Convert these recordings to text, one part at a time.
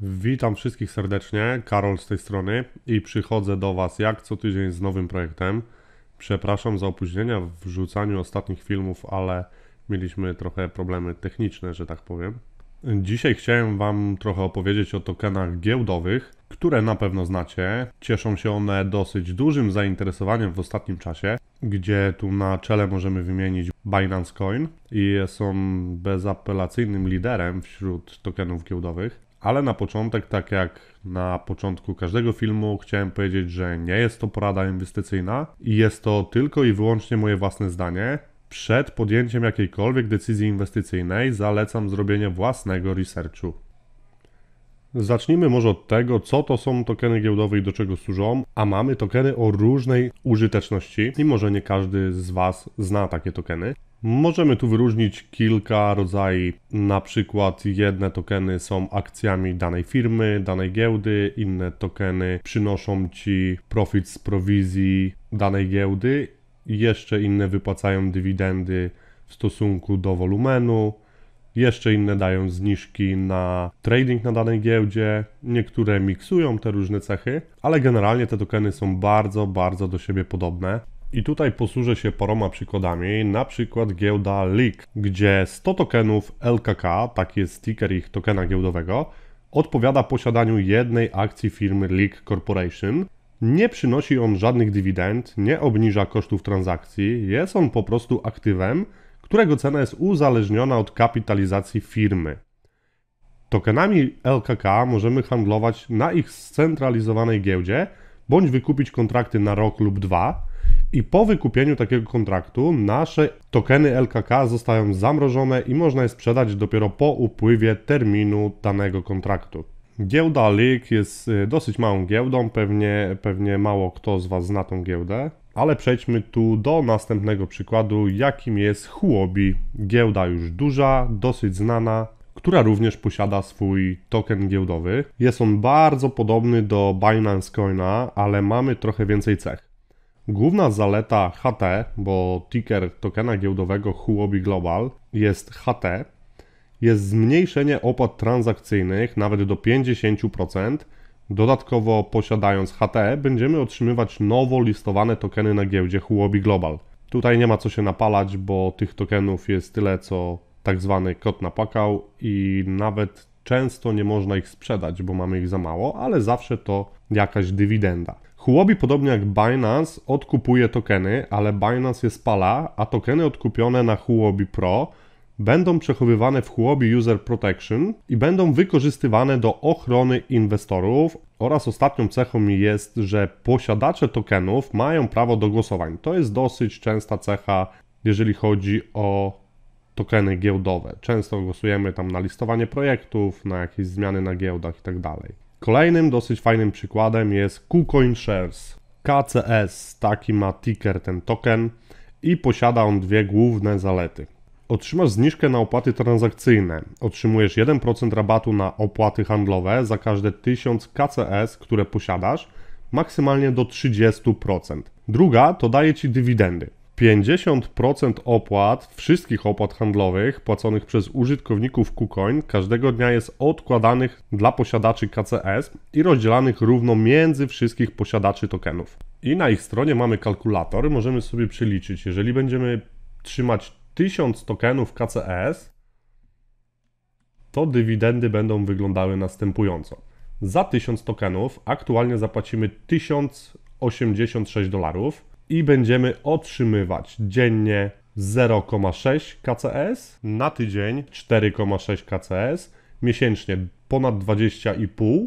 Witam wszystkich serdecznie, Karol z tej strony i przychodzę do Was jak co tydzień z nowym projektem. Przepraszam za opóźnienia w wrzucaniu ostatnich filmów, ale mieliśmy trochę problemy techniczne, że tak powiem. Dzisiaj chciałem Wam trochę opowiedzieć o tokenach giełdowych, które na pewno znacie. Cieszą się one dosyć dużym zainteresowaniem w ostatnim czasie, gdzie tu na czele możemy wymienić Binance Coin i są bezapelacyjnym liderem wśród tokenów giełdowych ale na początek, tak jak na początku każdego filmu, chciałem powiedzieć, że nie jest to porada inwestycyjna i jest to tylko i wyłącznie moje własne zdanie. Przed podjęciem jakiejkolwiek decyzji inwestycyjnej zalecam zrobienie własnego researchu. Zacznijmy może od tego, co to są tokeny giełdowe i do czego służą, a mamy tokeny o różnej użyteczności i może nie każdy z Was zna takie tokeny. Możemy tu wyróżnić kilka rodzajów, na przykład jedne tokeny są akcjami danej firmy, danej giełdy, inne tokeny przynoszą Ci profit z prowizji danej giełdy, jeszcze inne wypłacają dywidendy w stosunku do wolumenu, jeszcze inne dają zniżki na trading na danej giełdzie, niektóre miksują te różne cechy, ale generalnie te tokeny są bardzo, bardzo do siebie podobne. I tutaj posłużę się paroma przykładami, na przykład giełda Leak, gdzie 100 tokenów LKK, taki jest sticker ich tokena giełdowego, odpowiada posiadaniu jednej akcji firmy Leak Corporation. Nie przynosi on żadnych dywidend, nie obniża kosztów transakcji, jest on po prostu aktywem, którego cena jest uzależniona od kapitalizacji firmy. Tokenami LKK możemy handlować na ich scentralizowanej giełdzie bądź wykupić kontrakty na rok lub dwa, i po wykupieniu takiego kontraktu nasze tokeny LKK zostają zamrożone i można je sprzedać dopiero po upływie terminu danego kontraktu. Giełda LIG jest y, dosyć małą giełdą, pewnie, pewnie mało kto z Was zna tą giełdę. Ale przejdźmy tu do następnego przykładu, jakim jest Huobi. Giełda już duża, dosyć znana, która również posiada swój token giełdowy. Jest on bardzo podobny do Binance Coina, ale mamy trochę więcej cech. Główna zaleta HT, bo ticker tokena giełdowego Huobi Global jest HT, jest zmniejszenie opłat transakcyjnych nawet do 50%. Dodatkowo posiadając HT będziemy otrzymywać nowo listowane tokeny na giełdzie Huobi Global. Tutaj nie ma co się napalać, bo tych tokenów jest tyle co tak zwany kot napakał i nawet często nie można ich sprzedać, bo mamy ich za mało, ale zawsze to jakaś dywidenda. Huobi, podobnie jak Binance, odkupuje tokeny, ale Binance je spala, a tokeny odkupione na Huobi Pro będą przechowywane w Huobi User Protection i będą wykorzystywane do ochrony inwestorów oraz ostatnią cechą jest, że posiadacze tokenów mają prawo do głosowań. To jest dosyć częsta cecha, jeżeli chodzi o tokeny giełdowe. Często głosujemy tam na listowanie projektów, na jakieś zmiany na giełdach itd. Tak Kolejnym dosyć fajnym przykładem jest KuCoin Shares. KCS, taki ma ticker ten token i posiada on dwie główne zalety. Otrzymasz zniżkę na opłaty transakcyjne. Otrzymujesz 1% rabatu na opłaty handlowe za każde 1000 KCS, które posiadasz, maksymalnie do 30%. Druga to daje ci dywidendy. 50% opłat, wszystkich opłat handlowych płaconych przez użytkowników KuCoin każdego dnia jest odkładanych dla posiadaczy KCS i rozdzielanych równo między wszystkich posiadaczy tokenów. I na ich stronie mamy kalkulator, możemy sobie przeliczyć, jeżeli będziemy trzymać 1000 tokenów KCS, to dywidendy będą wyglądały następująco. Za 1000 tokenów aktualnie zapłacimy 1086 dolarów i będziemy otrzymywać dziennie 0,6 kcs, na tydzień 4,6 kcs, miesięcznie ponad 20,5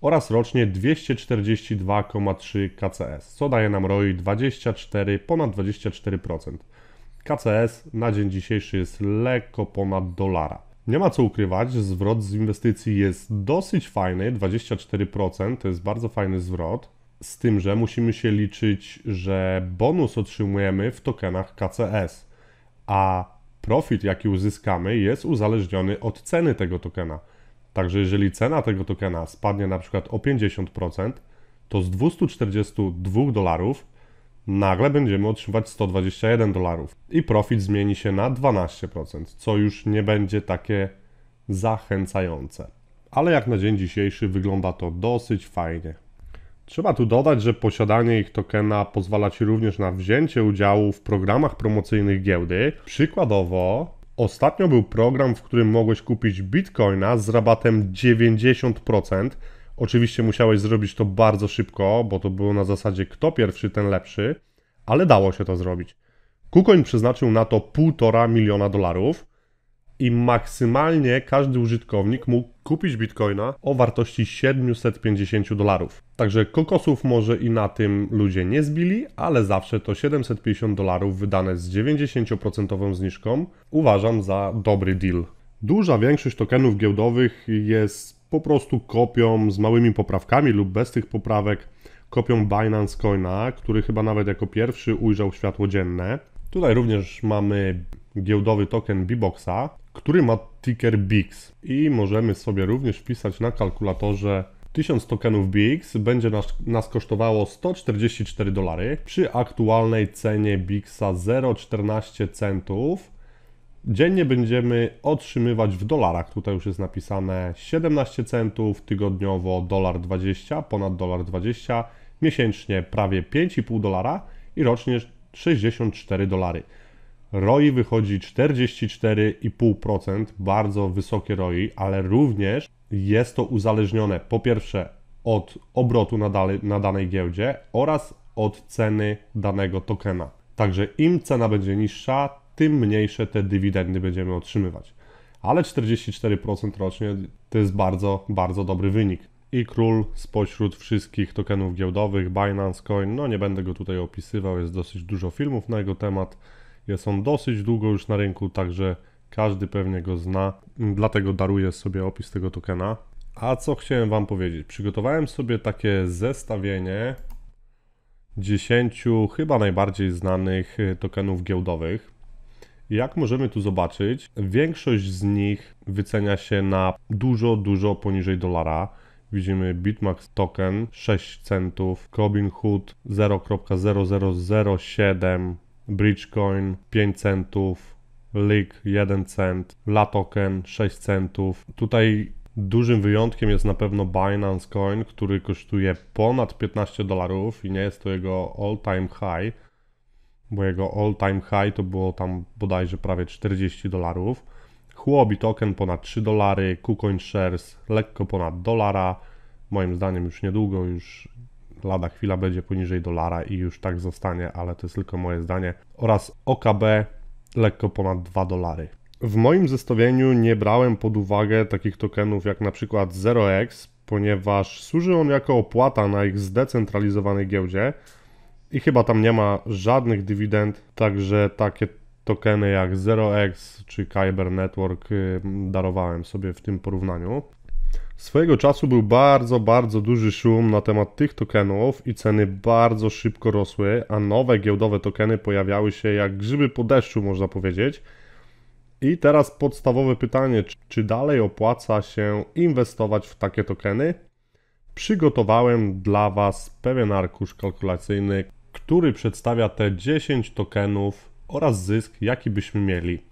oraz rocznie 242,3 kcs, co daje nam ROI 24, ponad 24%. KCS na dzień dzisiejszy jest lekko ponad dolara. Nie ma co ukrywać, zwrot z inwestycji jest dosyć fajny, 24%, to jest bardzo fajny zwrot. Z tym, że musimy się liczyć, że bonus otrzymujemy w tokenach KCS, a profit, jaki uzyskamy, jest uzależniony od ceny tego tokena. Także jeżeli cena tego tokena spadnie na przykład o 50%, to z 242 dolarów nagle będziemy otrzymywać 121 dolarów i profit zmieni się na 12%, co już nie będzie takie zachęcające. Ale jak na dzień dzisiejszy wygląda to dosyć fajnie. Trzeba tu dodać, że posiadanie ich tokena pozwala Ci również na wzięcie udziału w programach promocyjnych giełdy. Przykładowo, ostatnio był program, w którym mogłeś kupić bitcoina z rabatem 90%. Oczywiście musiałeś zrobić to bardzo szybko, bo to było na zasadzie kto pierwszy, ten lepszy, ale dało się to zrobić. Kukoń przeznaczył na to 1,5 miliona dolarów i maksymalnie każdy użytkownik mógł kupić bitcoina o wartości 750 dolarów. Także kokosów może i na tym ludzie nie zbili, ale zawsze to 750 dolarów wydane z 90% zniżką uważam za dobry deal. Duża większość tokenów giełdowych jest po prostu kopią z małymi poprawkami lub bez tych poprawek kopią Binance Coina, który chyba nawet jako pierwszy ujrzał światło dzienne. Tutaj również mamy giełdowy token Biboxa, który ma ticker BIX. I możemy sobie również wpisać na kalkulatorze 1000 tokenów BIX będzie nas, nas kosztowało 144 dolary przy aktualnej cenie BIXa 0,14 centów. Dziennie będziemy otrzymywać w dolarach, tutaj już jest napisane 17 centów, tygodniowo dolar 20, ponad dolar 20, miesięcznie prawie 5,5 dolara i rocznie 64 dolary. ROI wychodzi 44,5%, bardzo wysokie ROI, ale również jest to uzależnione po pierwsze od obrotu na, na danej giełdzie oraz od ceny danego tokena. Także im cena będzie niższa, tym mniejsze te dywidendy będziemy otrzymywać. Ale 44% rocznie to jest bardzo, bardzo dobry wynik. I król spośród wszystkich tokenów giełdowych, Binance Coin, no nie będę go tutaj opisywał, jest dosyć dużo filmów na jego temat jest on dosyć długo już na rynku, także każdy pewnie go zna, dlatego daruję sobie opis tego tokena. A co chciałem Wam powiedzieć? Przygotowałem sobie takie zestawienie 10 chyba najbardziej znanych y, tokenów giełdowych. Jak możemy tu zobaczyć, większość z nich wycenia się na dużo, dużo poniżej dolara. Widzimy Bitmax token 6 centów, Robinhood 0.0007 Bridgecoin 5 centów, Leak 1 cent, Latoken 6 centów. Tutaj Dużym wyjątkiem jest na pewno Binance Coin, który kosztuje ponad 15 dolarów i nie jest to jego all-time high, bo jego all-time high to było tam bodajże prawie 40 dolarów. Huobi Token ponad 3 dolary, KuCoin Shares lekko ponad dolara, moim zdaniem już niedługo, już lada chwila będzie poniżej dolara i już tak zostanie, ale to jest tylko moje zdanie. Oraz OKB lekko ponad 2 dolary. W moim zestawieniu nie brałem pod uwagę takich tokenów jak na przykład 0x, ponieważ służy on jako opłata na ich zdecentralizowanej giełdzie i chyba tam nie ma żadnych dywidend, także takie tokeny jak 0x czy Kyber Network y, darowałem sobie w tym porównaniu. Swojego czasu był bardzo, bardzo duży szum na temat tych tokenów i ceny bardzo szybko rosły, a nowe giełdowe tokeny pojawiały się jak grzyby po deszczu, można powiedzieć. I teraz podstawowe pytanie, czy dalej opłaca się inwestować w takie tokeny? Przygotowałem dla Was pewien arkusz kalkulacyjny, który przedstawia te 10 tokenów oraz zysk, jaki byśmy mieli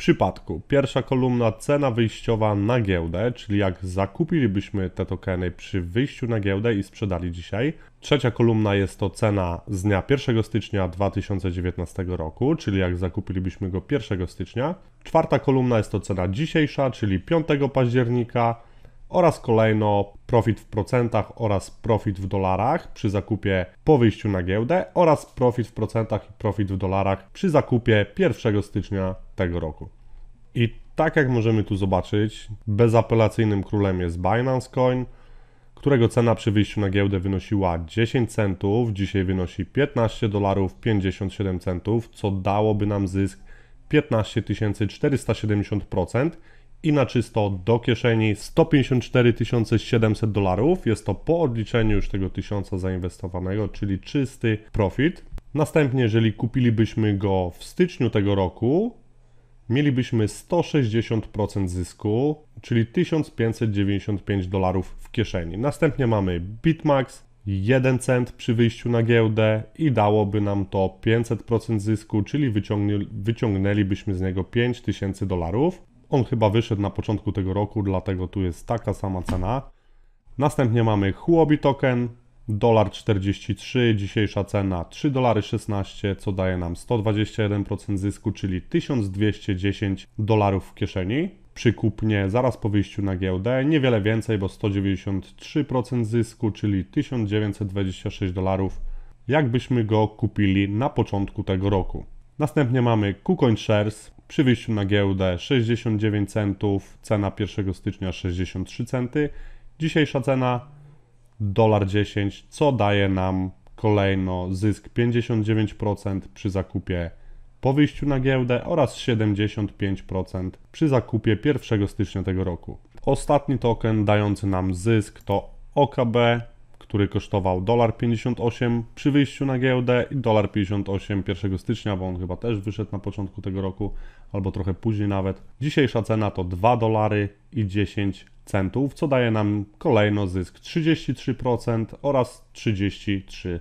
przypadku pierwsza kolumna cena wyjściowa na giełdę, czyli jak zakupilibyśmy te tokeny przy wyjściu na giełdę i sprzedali dzisiaj. Trzecia kolumna jest to cena z dnia 1 stycznia 2019 roku, czyli jak zakupilibyśmy go 1 stycznia. Czwarta kolumna jest to cena dzisiejsza, czyli 5 października oraz kolejno profit w procentach oraz profit w dolarach przy zakupie po wyjściu na giełdę oraz profit w procentach i profit w dolarach przy zakupie 1 stycznia tego roku. I tak jak możemy tu zobaczyć, bezapelacyjnym królem jest Binance Coin, którego cena przy wyjściu na giełdę wynosiła 10 centów, dzisiaj wynosi 15 dolarów 57 centów, co dałoby nam zysk 15 470% i na czysto do kieszeni 154 700 dolarów. Jest to po odliczeniu już tego 1000 zainwestowanego, czyli czysty profit. Następnie, jeżeli kupilibyśmy go w styczniu tego roku, mielibyśmy 160% zysku, czyli 1595 dolarów w kieszeni. Następnie mamy Bitmax, 1 cent przy wyjściu na giełdę i dałoby nam to 500% zysku, czyli wyciągnęlibyśmy z niego 5000 dolarów. On chyba wyszedł na początku tego roku, dlatego tu jest taka sama cena. Następnie mamy Huobi token, dolar 43, dzisiejsza cena 3 dolary 16, co daje nam 121% zysku, czyli 1210 dolarów w kieszeni. Przy kupnie zaraz po wyjściu na giełdę niewiele więcej, bo 193% zysku, czyli 1926 dolarów, jakbyśmy go kupili na początku tego roku. Następnie mamy KuCoin Shares, przy wyjściu na giełdę 69 centów, cena 1 stycznia 63 centy. Dzisiejsza cena dolar 10, co daje nam kolejno zysk 59% przy zakupie po wyjściu na giełdę oraz 75% przy zakupie 1 stycznia tego roku. Ostatni token dający nam zysk to OKB który kosztował dolar 58 przy wyjściu na giełdę i dolar 58 1 stycznia, bo on chyba też wyszedł na początku tego roku, albo trochę później nawet. Dzisiejsza cena to 2 dolary i 10 centów, co daje nam kolejno zysk 33% oraz 33%.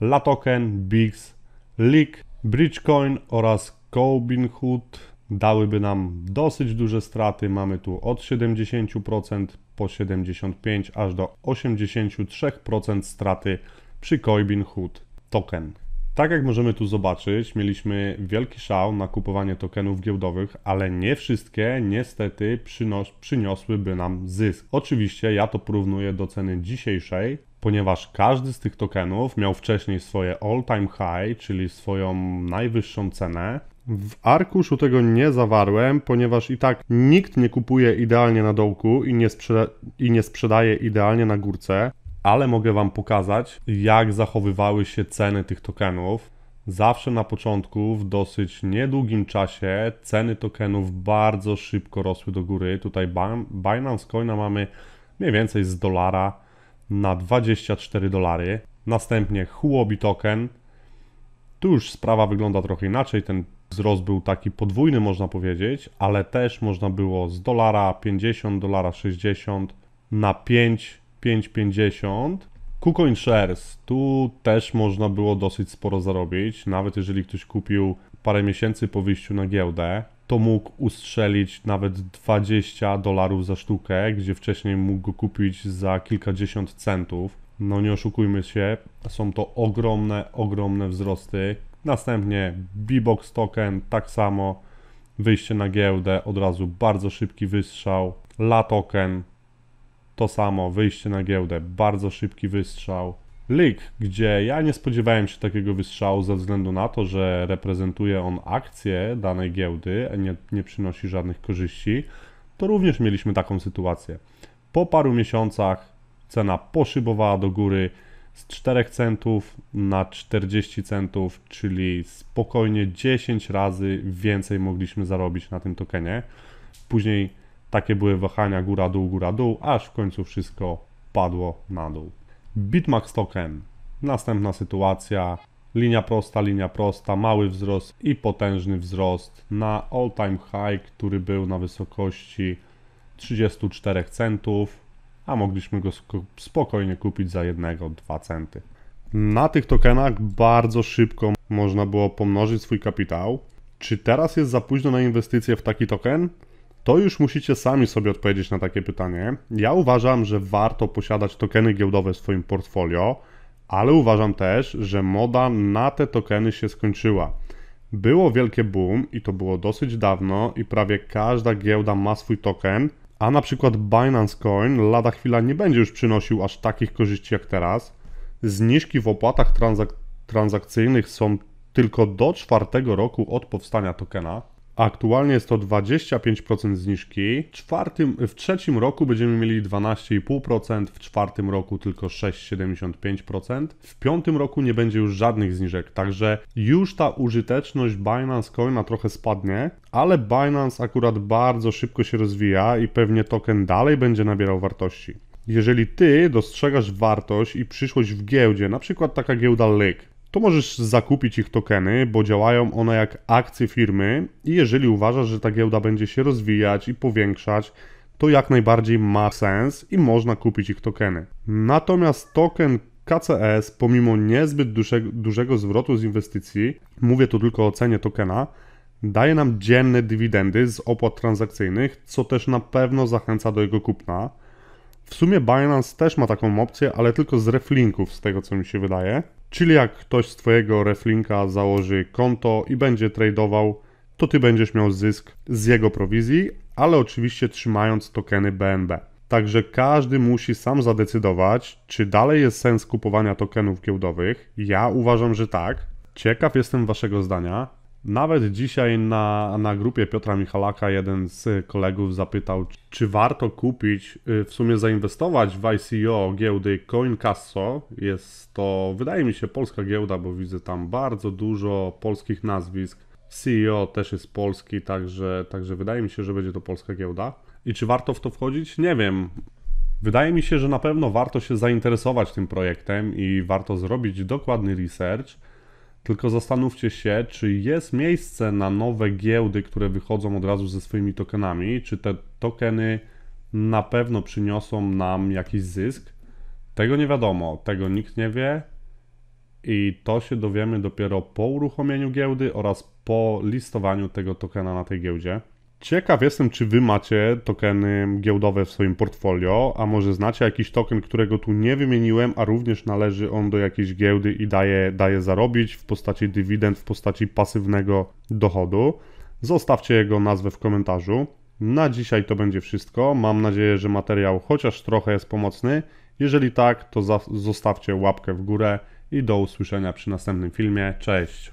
Latoken, Bix, Leak, Bridgecoin oraz Cobinhood dałyby nam dosyć duże straty. Mamy tu od 70% po 75% aż do 83% straty przy Coibin Hood token. Tak jak możemy tu zobaczyć, mieliśmy wielki szał na kupowanie tokenów giełdowych, ale nie wszystkie niestety przynos- przyniosłyby nam zysk. Oczywiście ja to porównuję do ceny dzisiejszej, ponieważ każdy z tych tokenów miał wcześniej swoje all-time high, czyli swoją najwyższą cenę, w arkuszu tego nie zawarłem, ponieważ i tak nikt nie kupuje idealnie na dołku i nie, i nie sprzedaje idealnie na górce, ale mogę Wam pokazać, jak zachowywały się ceny tych tokenów. Zawsze na początku, w dosyć niedługim czasie, ceny tokenów bardzo szybko rosły do góry. Tutaj Binance Coina mamy mniej więcej z dolara na 24 dolary. Następnie Huobi token. Tu już sprawa wygląda trochę inaczej. Ten Wzrost był taki podwójny, można powiedzieć, ale też można było z dolara 50, dolara 60 na 5, 5,50. KuCoin Shares, tu też można było dosyć sporo zarobić, nawet jeżeli ktoś kupił parę miesięcy po wyjściu na giełdę, to mógł ustrzelić nawet 20 dolarów za sztukę, gdzie wcześniej mógł go kupić za kilkadziesiąt centów. No nie oszukujmy się, są to ogromne, ogromne wzrosty. Następnie b token, tak samo wyjście na giełdę, od razu bardzo szybki wystrzał. La token, to samo, wyjście na giełdę, bardzo szybki wystrzał. Leak, gdzie ja nie spodziewałem się takiego wystrzału ze względu na to, że reprezentuje on akcję danej giełdy, nie, nie przynosi żadnych korzyści, to również mieliśmy taką sytuację. Po paru miesiącach cena poszybowała do góry, z 4 centów na 40 centów, czyli spokojnie 10 razy więcej mogliśmy zarobić na tym tokenie. Później takie były wahania góra-dół, góra-dół, aż w końcu wszystko padło na dół. Bitmax token, następna sytuacja, linia prosta, linia prosta, mały wzrost i potężny wzrost na all time high, który był na wysokości 34 centów a mogliśmy go spokojnie kupić za 1-2 centy. Na tych tokenach bardzo szybko można było pomnożyć swój kapitał. Czy teraz jest za późno na inwestycje w taki token? To już musicie sami sobie odpowiedzieć na takie pytanie. Ja uważam, że warto posiadać tokeny giełdowe w swoim portfolio, ale uważam też, że moda na te tokeny się skończyła. Było wielkie boom i to było dosyć dawno i prawie każda giełda ma swój token, a na przykład Binance Coin lada chwila nie będzie już przynosił aż takich korzyści jak teraz. Zniżki w opłatach transak transakcyjnych są tylko do czwartego roku od powstania tokena. Aktualnie jest to 25% zniżki. Czwartym, w trzecim roku będziemy mieli 12,5%, w czwartym roku tylko 6,75%. W piątym roku nie będzie już żadnych zniżek, także już ta użyteczność Binance Coina trochę spadnie, ale Binance akurat bardzo szybko się rozwija i pewnie token dalej będzie nabierał wartości. Jeżeli ty dostrzegasz wartość i przyszłość w giełdzie, na przykład taka giełda LYK, to możesz zakupić ich tokeny, bo działają one jak akcje firmy i jeżeli uważasz, że ta giełda będzie się rozwijać i powiększać, to jak najbardziej ma sens i można kupić ich tokeny. Natomiast token KCS, pomimo niezbyt dużego zwrotu z inwestycji, mówię tu tylko o cenie tokena, daje nam dzienne dywidendy z opłat transakcyjnych, co też na pewno zachęca do jego kupna. W sumie Binance też ma taką opcję, ale tylko z reflinków, z tego co mi się wydaje. Czyli jak ktoś z Twojego reflinka założy konto i będzie tradował, to Ty będziesz miał zysk z jego prowizji, ale oczywiście trzymając tokeny BNB. Także każdy musi sam zadecydować, czy dalej jest sens kupowania tokenów giełdowych. Ja uważam, że tak. Ciekaw jestem Waszego zdania. Nawet dzisiaj na, na grupie Piotra Michalaka jeden z kolegów zapytał, czy warto kupić, y, w sumie zainwestować w ICO giełdy CoinCasso. Jest to, wydaje mi się, polska giełda, bo widzę tam bardzo dużo polskich nazwisk. CEO też jest polski, także, także wydaje mi się, że będzie to polska giełda. I czy warto w to wchodzić? Nie wiem. Wydaje mi się, że na pewno warto się zainteresować tym projektem i warto zrobić dokładny research tylko zastanówcie się, czy jest miejsce na nowe giełdy, które wychodzą od razu ze swoimi tokenami, czy te tokeny na pewno przyniosą nam jakiś zysk. Tego nie wiadomo, tego nikt nie wie i to się dowiemy dopiero po uruchomieniu giełdy oraz po listowaniu tego tokena na tej giełdzie. Ciekaw jestem, czy wy macie tokeny giełdowe w swoim portfolio, a może znacie jakiś token, którego tu nie wymieniłem, a również należy on do jakiejś giełdy i daje, daje zarobić w postaci dywidend, w postaci pasywnego dochodu. Zostawcie jego nazwę w komentarzu. Na dzisiaj to będzie wszystko. Mam nadzieję, że materiał chociaż trochę jest pomocny. Jeżeli tak, to zostawcie łapkę w górę i do usłyszenia przy następnym filmie. Cześć!